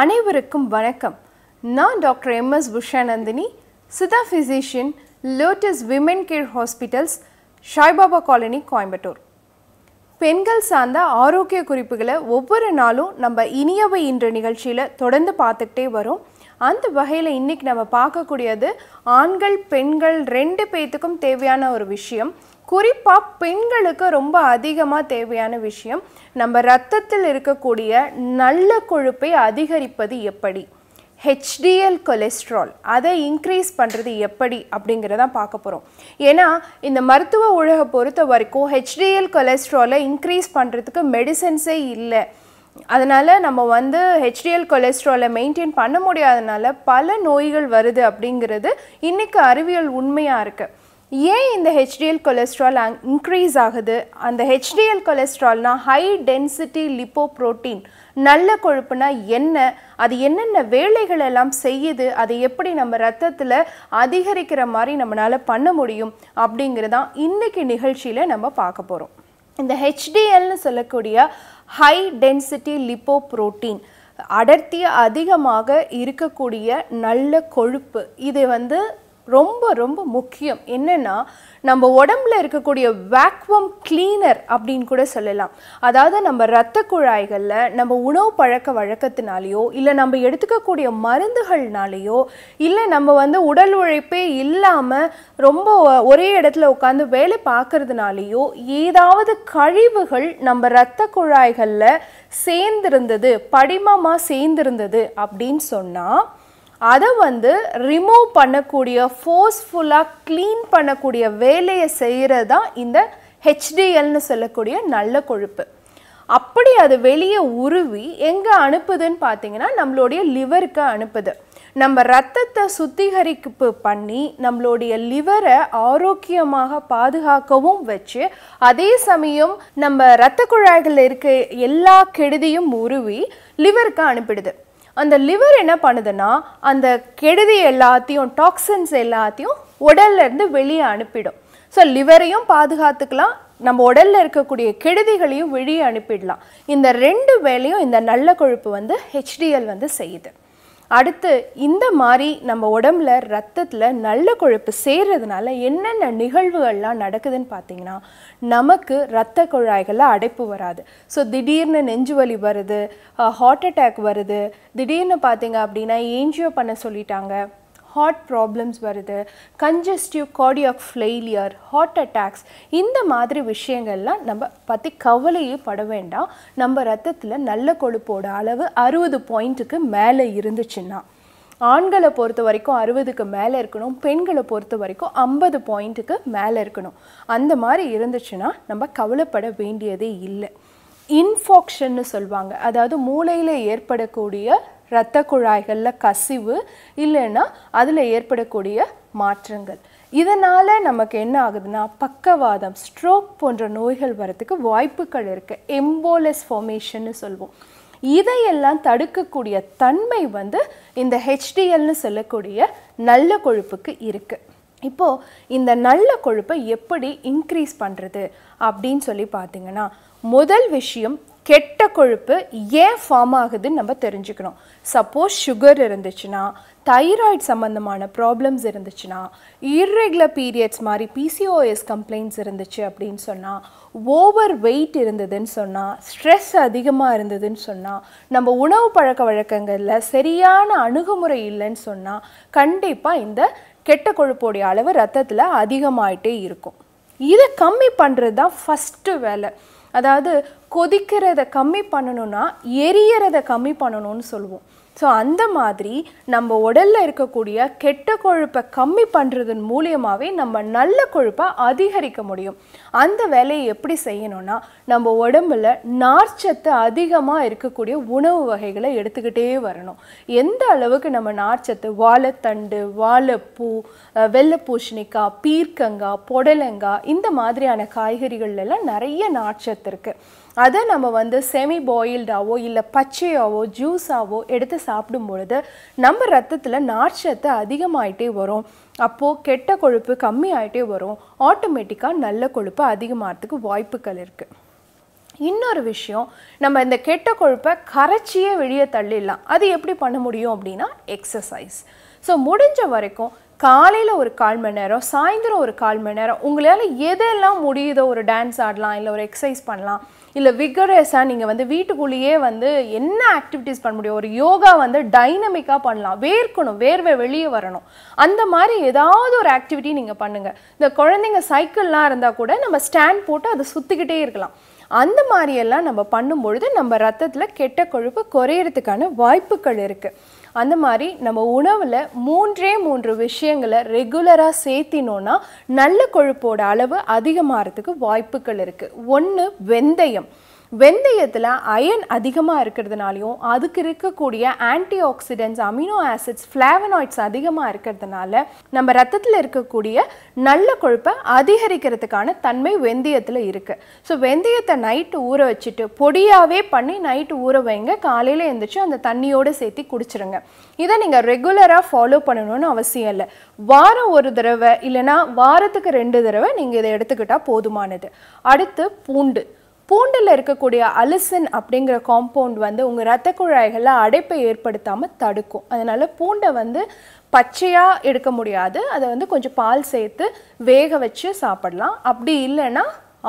அனைவருக்கும் வணக்கம் நான் டாக்டர் எம் எஸ் உஷாநந்தினி சிதா physician Lotus women care hospitals Saibaba colony Coimbatore பெண்கள் சார்ந்த ஆரோக்கிய குறிப்புகளை ஒவ்வொரு நாளும் நம்ம இனியவை இன்ற நிகழ்ச்சியில் தொடர்ந்து பார்த்துக்கிட்டே வரும் அந்த வகையில் இன்றைக்கி நம்ம பார்க்கக்கூடியது ஆண்கள் பெண்கள் ரெண்டு பேர்த்துக்கும் தேவையான ஒரு விஷயம் குறிப்பாக பெண்களுக்கு ரொம்ப அதிகமாக தேவையான விஷயம் நம்ம ரத்தத்தில் இருக்கக்கூடிய நல்ல கொழுப்பை அதிகரிப்பது எப்படி ஹெச்டிஎல் கொலஸ்ட்ரால் அதை இன்க்ரீஸ் பண்ணுறது எப்படி அப்படிங்கிறதான் பார்க்க போகிறோம் ஏன்னா இந்த மருத்துவ உலக பொறுத்த வரைக்கும் ஹெச்டிஎல் கொலஸ்ட்ராலை இன்க்ரீஸ் பண்ணுறதுக்கு மெடிசன்ஸே இல்லை அதனால் நம்ம வந்து ஹெச்டிஎல் கொலஸ்ட்ராலை மெயின்டைன் பண்ண முடியாதனால பல நோய்கள் வருது அப்படிங்கிறது இன்றைக்கி அறிவியல் உண்மையாக இருக்குது ஏன் இந்த ஹெச்டிஎல் கொலஸ்ட்ரால் இன்க்ரீஸ் ஆகுது அந்த ஹெச்டிஎல் கொலஸ்ட்ரால்னா ஹை டென்சிட்டி லிப்போ ப்ரோட்டீன் நல்ல கொழுப்புனா என்ன அது என்னென்ன வேலைகள் எல்லாம் செய்யுது அதை எப்படி நம்ம ரத்தத்தில் அதிகரிக்கிற மாதிரி நம்மளால் பண்ண முடியும் அப்படிங்கிறதான் இன்றைக்கி நிகழ்ச்சியில் நம்ம பார்க்க போகிறோம் இந்த ஹெச்டிஎல்னு சொல்லக்கூடிய ஹை டென்சிட்டி லிப்போ ப்ரோட்டீன் அடர்த்தி அதிகமாக இருக்கக்கூடிய நல்ல கொழுப்பு இது வந்து ரொம்ப ரொம்ப முக்கியம் என்னென்னா நம்ம உடம்புல இருக்கக்கூடிய வேக்வம் கிளீனர் அப்படின்னு கூட சொல்லலாம் அதாவது நம்ம இரத்த குழாய்களில் நம்ம உணவு பழக்க வழக்கத்தினாலேயோ இல்லை நம்ம எடுத்துக்கக்கூடிய மருந்துகள்னாலேயோ இல்லை நம்ம வந்து உடல் உழைப்பே இல்லாமல் ரொம்ப ஒரே இடத்துல உட்காந்து வேலை பார்க்கறதுனாலேயோ ஏதாவது கழிவுகள் நம்ம இரத்த குழாய்களில் சேர்ந்திருந்தது படிமமாக சேர்ந்திருந்தது அப்படின்னு சொன்னால் அதை வந்து ரிமூவ் பண்ணக்கூடிய ஃபோர்ஸ்ஃபுல்லாக க்ளீன் பண்ணக்கூடிய வேலையை செய்கிறது தான் இந்த ஹெச்டிஎல்னு சொல்லக்கூடிய நல்ல கொழுப்பு அப்படி அது வெளியே உருவி எங்கே அனுப்புதுன்னு பார்த்தீங்கன்னா நம்மளுடைய லிவருக்கு அனுப்புது நம்ம ரத்தத்தை சுத்திகரிப்பு பண்ணி நம்மளுடைய லிவரை ஆரோக்கியமாக பாதுகாக்கவும் வச்சு அதே சமயம் நம்ம இரத்த குழாய்களில் இருக்க எல்லா கெடுதியும் உருவி லிவருக்கு அனுப்பிடுது அந்த லிவர் என்ன பண்ணுதுன்னா அந்த கெடுதி எல்லாத்தையும் டாக்ஸின்ஸ் எல்லாத்தையும் உடல்லேருந்து வெளியே அனுப்பிடும் ஸோ லிவரையும் பாதுகாத்துக்கலாம் நம்ம உடலில் இருக்கக்கூடிய கெடுதிகளையும் வெளியே அனுப்பிடலாம் இந்த ரெண்டு வேலையும் இந்த நல்ல கொழுப்பு வந்து ஹெச்டிஎல் வந்து செய்யுது அடுத்து இந்த மாதிரி நம்ம உடம்புல ரத்தத்தில் நல்ல கொழுப்பு சேர்றதுனால என்னென்ன நிகழ்வுகள்லாம் நடக்குதுன்னு பார்த்தீங்கன்னா நமக்கு இரத்த குழாய்களில் அடைப்பு வராது ஸோ திடீர்னு நெஞ்சு வலி வருது ஹார்ட் அட்டாக் வருது திடீர்னு பார்த்தீங்க அப்படின்னா ஏஞ்சியோ பண்ண சொல்லிட்டாங்க ஹார்ட் ப்ராப்ளம்ஸ் வருது congestive cardiac failure heart attacks இந்த மாதிரி விஷயங்கள்லாம் நம்ம பற்றி கவலையே பட வேண்டாம் நம்ம ரத்தத்தில் நல்ல கொழுப்போட அளவு அறுபது பாயிண்ட்டுக்கு மேலே இருந்துச்சுன்னா ஆண்களை பொறுத்த வரைக்கும் அறுபதுக்கு மேலே இருக்கணும் பெண்களை பொறுத்த வரைக்கும் ஐம்பது பாயிண்ட்டுக்கு மேலே இருக்கணும் அந்த மாதிரி இருந்துச்சுன்னா நம்ம கவலைப்பட வேண்டியதே இல்லை இன்ஃபாக்ஷன்னு சொல்லுவாங்க அதாவது மூளையில் ஏற்படக்கூடிய இரத்த குழாய்களில் கசிவு இல்லைன்னா அதில் ஏற்படக்கூடிய மாற்றங்கள் இதனால் நமக்கு என்ன ஆகுதுன்னா பக்கவாதம் ஸ்ட்ரோக் போன்ற நோய்கள் வரத்துக்கு வாய்ப்புகள் இருக்குது எம்போலஸ் ஃபார்மேஷன்னு சொல்லுவோம் இதையெல்லாம் தடுக்கக்கூடிய தன்மை வந்து இந்த ஹெச்டிஎல்னு சொல்லக்கூடிய நல்ல கொழுப்புக்கு இருக்குது இப்போது இந்த நல்ல கொழுப்பை எப்படி இன்க்ரீஸ் பண்ணுறது அப்படின்னு சொல்லி பார்த்தீங்கன்னா முதல் விஷயம் கெட்ட கொழுப்பு ஏன் ஃபார்ம் ஆகுதுன்னு நம்ம தெரிஞ்சுக்கணும் சப்போஸ் சுகர் இருந்துச்சுன்னா தைராய்டு சம்மந்தமான ப்ராப்ளம்ஸ் இருந்துச்சுன்னா இர்ரெகுலர் பீரியட்ஸ் மாதிரி பிசிஓஎஸ் கம்ப்ளைண்ட்ஸ் இருந்துச்சு அப்படின்னு சொன்னால் ஓவர் வெயிட் இருந்ததுன்னு சொன்னால் ஸ்ட்ரெஸ் அதிகமாக இருந்ததுன்னு சொன்னால் நம்ம உணவு பழக்க வழக்கங்களில் சரியான அணுகுமுறை இல்லைன்னு சொன்னால் கண்டிப்பாக இந்த கெட்ட கொழுப்போடைய அளவு ரத்தத்தில் அதிகமாயிட்டே இருக்கும் இதை கம்மி பண்ணுறது தான் ஃபஸ்ட்டு வேலை அதாவது கொதிக்கிறத கம்மி பண்ணணும்னா எரியறத கம்மி பண்ணணும்னு சொல்லுவோம் ஸோ அந்த மாதிரி நம்ம உடலில் இருக்கக்கூடிய கெட்ட கொழுப்பை கம்மி பண்ணுறதன் மூலியமாகவே நம்ம நல்ல கொழுப்பை அதிகரிக்க முடியும் அந்த வேலையை எப்படி செய்யணும்னா நம்ம உடம்புல நார்ச்சத்து அதிகமாக இருக்கக்கூடிய உணவு வகைகளை எடுத்துக்கிட்டே வரணும் எந்த அளவுக்கு நம்ம நார்ச்சத்து வாழைத்தண்டு வாழைப்பூ வெள்ளப்பூஷணிக்காய் பீர்க்கங்காய் புடலங்காய் இந்த மாதிரியான காய்கறிகள்லாம் நிறைய நார்ச்சத்து இருக்குது அதை நம்ம வந்து செமி பாயில்டாவோ இல்லை பச்சையாவோ ஜூஸாவோ எடுத்து சாப்பிடும் பொழுது நம்ம ரத்தத்தில் நார்ச்சத்து அதிகமாகிட்டே வரும் அப்போது கெட்ட கொழுப்பு கம்மியாயிட்டே வரும் ஆட்டோமேட்டிக்காக நல்ல கொழுப்பு அதிகமாகிறதுக்கு வாய்ப்புகள் இருக்குது இன்னொரு விஷயம் நம்ம இந்த கெட்ட கொழுப்பை கரைச்சியே வெளியே தள்ளிடலாம் அது எப்படி பண்ண முடியும் அப்படின்னா எக்ஸசைஸ் ஸோ முடிஞ்ச வரைக்கும் காலையில் ஒரு கால் மணி நேரம் சாயந்தரம் ஒரு கால் மணி நேரம் உங்களால் எதெல்லாம் முடியுதோ ஒரு டான்ஸ் ஆடலாம் இல்லை ஒரு எக்ஸசைஸ் பண்ணலாம் இல்லை விகரஸாக நீங்கள் வந்து வீட்டுக்குள்ளேயே வந்து என்ன ஆக்டிவிட்டீஸ் பண்ண முடியும் ஒரு யோகா வந்து டைனமிக்காக பண்ணலாம் வேர்க்கணும் வேர்வை வெளியே வரணும் அந்த மாதிரி ஏதாவது ஒரு ஆக்டிவிட்டி நீங்கள் பண்ணுங்கள் இந்த குழந்தைங்க சைக்கிள்லாம் இருந்தால் கூட நம்ம ஸ்டாண்ட் போட்டு அதை சுற்றிக்கிட்டே இருக்கலாம் அந்த மாதிரியெல்லாம் நம்ம பண்ணும்பொழுது நம்ம ரத்தத்தில் கெட்ட கொழுப்பு குறையிறதுக்கான வாய்ப்புகள் இருக்குது அந்த மாதிரி நம்ம உணவில் மூன்றே மூன்று விஷயங்களை ரெகுலராக சேர்த்தினோன்னா நல்ல கொழுப்போட அளவு அதிகமாகிறதுக்கு வாய்ப்புகள் இருக்குது ஒன்று வெந்தயம் வெந்தயத்தில் அயன் அதிகமாக இருக்கிறதுனாலையும் அதுக்கு இருக்கக்கூடிய antioxidants amino acids flavonoids அதிகமாக இருக்கிறதுனால நம்ம ரத்தத்தில் இருக்கக்கூடிய நல்ல கொழுப்பை அதிகரிக்கிறதுக்கான தன்மை வெந்தயத்தில் இருக்குது ஸோ வெந்தயத்தை நைட்டு ஊற வச்சுட்டு பொடியாகவே பண்ணி நைட்டு ஊற வைங்க காலையில் எழுந்திரிச்சு அந்த தண்ணியோடு சேர்த்து குடிச்சிருங்க இதை நீங்கள் ரெகுலராக ஃபாலோ பண்ணணும்னு அவசியம் இல்லை வாரம் ஒரு தடவை இல்லைனா வாரத்துக்கு ரெண்டு தடவை நீங்கள் இதை எடுத்துக்கிட்டால் போதுமானது அடுத்து பூண்டு பூண்டில் இருக்கக்கூடிய அலுசன் அப்படிங்கிற காம்பவுண்ட் வந்து உங்கள் ரத்த குழாய்களில் அடைப்பை ஏற்படுத்தாமல் தடுக்கும் அதனால் பூண்டை வந்து பச்சையாக எடுக்க முடியாது அதை வந்து கொஞ்சம் பால் சேர்த்து வேக வச்சு சாப்பிடலாம் அப்படி இல்லைன்னா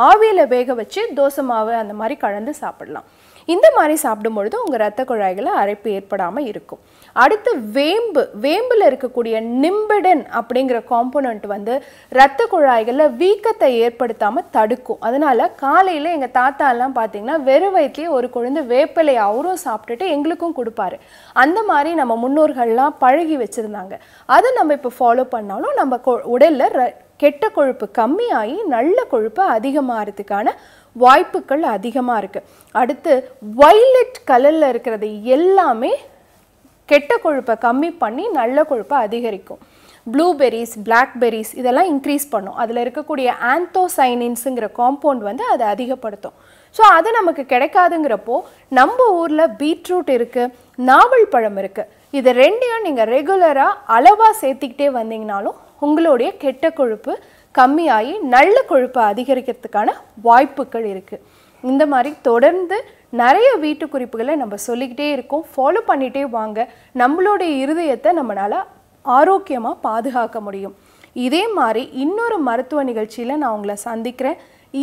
ஆவியில் வேக வச்சு தோசை மாவு அந்த மாதிரி கலந்து சாப்பிடலாம் இந்த மாதிரி சாப்பிடும் பொழுது உங்கள் ரத்த குழாய்களை அரைப்பு ஏற்படாமல் இருக்கும் அடுத்து வேம்பு வேம்பில் இருக்கக்கூடிய நிம்பிடன் அப்படிங்கிற காம்போனண்ட் வந்து ரத்த குழாய்களில் வீக்கத்தை ஏற்படுத்தாமல் தடுக்கும் அதனால் காலையில் எங்கள் தாத்தாலாம் பார்த்தீங்கன்னா வெறும் வயிற்றுலேயே ஒரு குழந்தை வேப்பிலை அவரும் சாப்பிட்டுட்டு எங்களுக்கும் கொடுப்பாரு அந்த மாதிரி நம்ம முன்னோர்கள்லாம் பழகி வச்சுருந்தாங்க அதை நம்ம இப்போ ஃபாலோ பண்ணாலும் நம்ம உடலில் கெட்ட கொழுப்பு கம்மியாகி நல்ல கொழுப்பு அதிகமாகிறதுக்கான வாய்ப்புகள் அதிகமாக இருக்குது அடுத்து வைலட் கலரில் இருக்கிறது எல்லாமே கெட்ட கொழுப்பை கம்மி பண்ணி நல்ல கொழுப்பை அதிகரிக்கும் ப்ளூபெரிஸ் பிளாக்பெரிஸ் இதெல்லாம் இன்க்ரீஸ் பண்ணும் அதில் இருக்கக்கூடிய ஆந்தோசைனின்ஸுங்கிற காம்பவுண்ட் வந்து அதை அதிகப்படுத்தும் ஸோ அது நமக்கு கிடைக்காதுங்கிறப்போ நம்ம ஊரில் பீட்ரூட் இருக்குது நாவல் பழம் இருக்குது இது ரெண்டையும் நீங்கள் ரெகுலராக அளவாக சேர்த்திக்கிட்டே வந்தீங்கனாலும் உங்களுடைய கெட்ட கொழுப்பு கம்மியாகி நல்ல கொழுப்பை அதிகரிக்கிறதுக்கான வாய்ப்புகள் இருக்குது இந்த மாதிரி தொடர்ந்து நிறைய வீட்டு குறிப்புகளை நம்ம சொல்லிக்கிட்டே இருக்கோம் ஃபாலோ பண்ணிகிட்டே வாங்க நம்மளுடைய இருதயத்தை நம்மளால் ஆரோக்கியமாக பாதுகாக்க முடியும் இதே மாதிரி இன்னொரு மருத்துவ நிகழ்ச்சியில் நான் உங்களை சந்திக்கிறேன்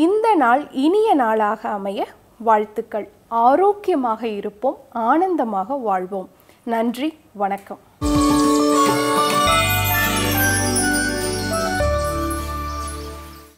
இந்த நாள் இனிய நாளாக அமைய வாழ்த்துக்கள் ஆரோக்கியமாக இருப்போம் ஆனந்தமாக வாழ்வோம் நன்றி வணக்கம்